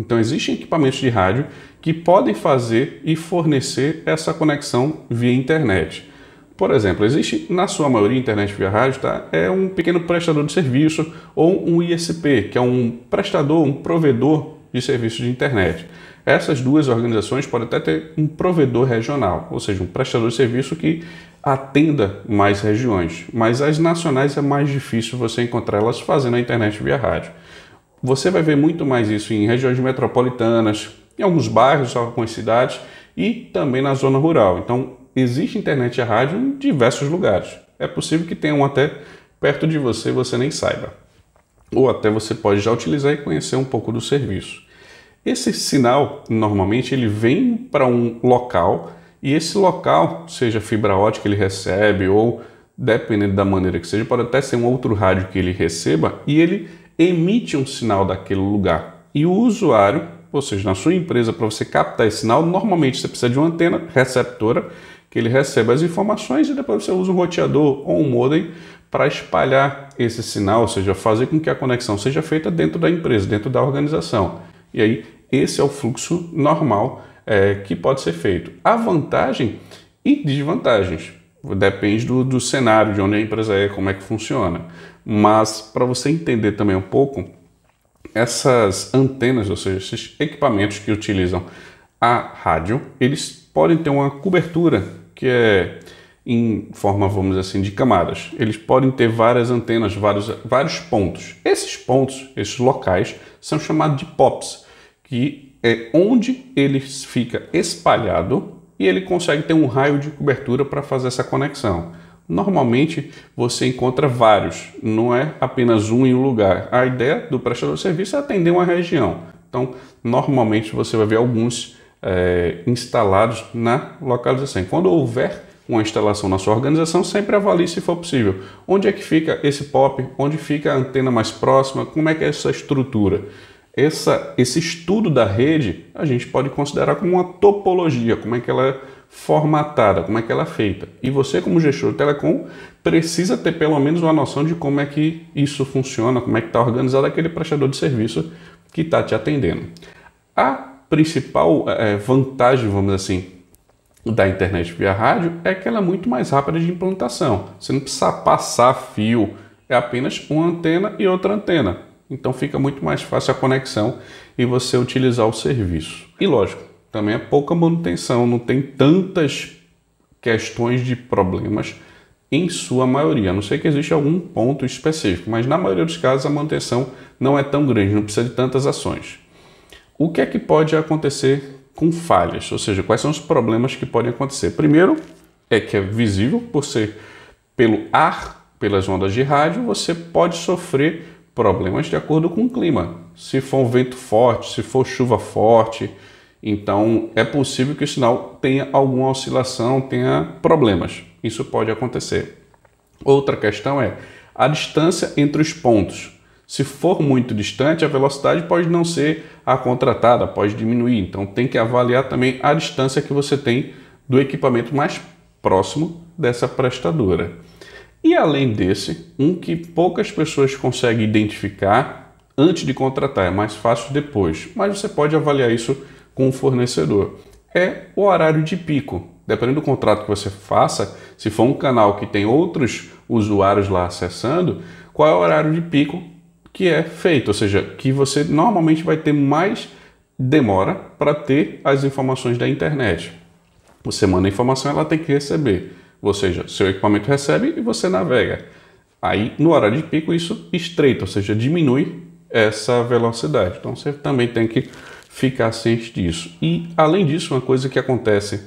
Então, existem equipamentos de rádio que podem fazer e fornecer essa conexão via internet. Por exemplo, existe na sua maioria internet via rádio, tá? É um pequeno prestador de serviço ou um ISP, que é um prestador, um provedor de serviço de internet. Essas duas organizações podem até ter um provedor regional, ou seja, um prestador de serviço que atenda mais regiões, mas as nacionais é mais difícil você encontrar elas fazendo a internet via rádio. Você vai ver muito mais isso em regiões metropolitanas, em alguns bairros, algumas cidades e também na zona rural. Então, existe internet e rádio em diversos lugares. É possível que tenha um até perto de você e você nem saiba. Ou até você pode já utilizar e conhecer um pouco do serviço. Esse sinal, normalmente, ele vem para um local e esse local, seja fibra ótica ele recebe ou dependendo da maneira que seja, pode até ser um outro rádio que ele receba e ele emite um sinal daquele lugar. E o usuário, ou seja, na sua empresa, para você captar esse sinal, normalmente você precisa de uma antena receptora que ele recebe as informações e depois você usa um roteador ou um modem para espalhar esse sinal, ou seja, fazer com que a conexão seja feita dentro da empresa, dentro da organização. E aí, esse é o fluxo normal é, que pode ser feito. A vantagem e desvantagens. Depende do, do cenário, de onde a empresa é, como é que funciona. Mas para você entender também um pouco, essas antenas, ou seja, esses equipamentos que utilizam a rádio, eles podem ter uma cobertura que é em forma, vamos dizer assim, de camadas. Eles podem ter várias antenas, vários, vários pontos. Esses pontos, esses locais, são chamados de POPs, que é onde ele fica espalhado e ele consegue ter um raio de cobertura para fazer essa conexão. Normalmente você encontra vários, não é apenas um em um lugar. A ideia do prestador de serviço é atender uma região. Então, normalmente você vai ver alguns é, instalados na localização. Quando houver uma instalação na sua organização, sempre avalie se for possível. Onde é que fica esse POP? Onde fica a antena mais próxima? Como é que é essa estrutura? Essa, esse estudo da rede a gente pode considerar como uma topologia, como é que ela é formatada, como é que ela é feita. E você, como gestor de telecom, precisa ter pelo menos uma noção de como é que isso funciona, como é que está organizado aquele prestador de serviço que está te atendendo. A principal é, é vantagem, vamos assim, da internet via rádio é que ela é muito mais rápida de implantação. Você não precisa passar fio, é apenas uma antena e outra antena então fica muito mais fácil a conexão e você utilizar o serviço. E lógico, também é pouca manutenção, não tem tantas questões de problemas em sua maioria, a não sei que exista algum ponto específico, mas na maioria dos casos a manutenção não é tão grande, não precisa de tantas ações. O que é que pode acontecer com falhas? Ou seja, quais são os problemas que podem acontecer? Primeiro é que é visível, por ser pelo ar, pelas ondas de rádio, você pode sofrer problemas de acordo com o clima. Se for um vento forte, se for chuva forte, então é possível que o sinal tenha alguma oscilação, tenha problemas. Isso pode acontecer. Outra questão é a distância entre os pontos. Se for muito distante, a velocidade pode não ser a contratada, pode diminuir. Então tem que avaliar também a distância que você tem do equipamento mais próximo dessa prestadora. E além desse, um que poucas pessoas conseguem identificar antes de contratar, é mais fácil depois, mas você pode avaliar isso com o fornecedor. É o horário de pico. Dependendo do contrato que você faça, se for um canal que tem outros usuários lá acessando, qual é o horário de pico que é feito, ou seja, que você normalmente vai ter mais demora para ter as informações da internet. Você manda a informação, ela tem que receber. Ou seja, seu equipamento recebe e você navega. Aí, no horário de pico, isso estreita, ou seja, diminui essa velocidade. Então, você também tem que ficar ciente disso. E, além disso, uma coisa que acontece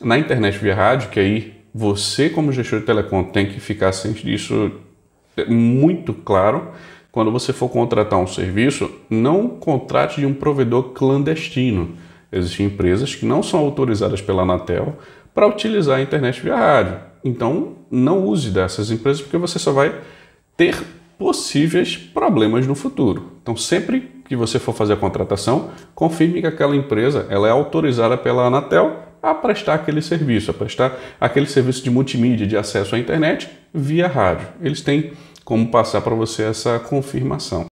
na internet via rádio, que aí você, como gestor de telecom, tem que ficar ciente disso é muito claro. Quando você for contratar um serviço, não contrate de um provedor clandestino. Existem empresas que não são autorizadas pela Anatel para utilizar a internet via rádio. Então, não use dessas empresas porque você só vai ter possíveis problemas no futuro. Então, sempre que você for fazer a contratação, confirme que aquela empresa ela é autorizada pela Anatel a prestar aquele serviço, a prestar aquele serviço de multimídia, de acesso à internet via rádio. Eles têm como passar para você essa confirmação.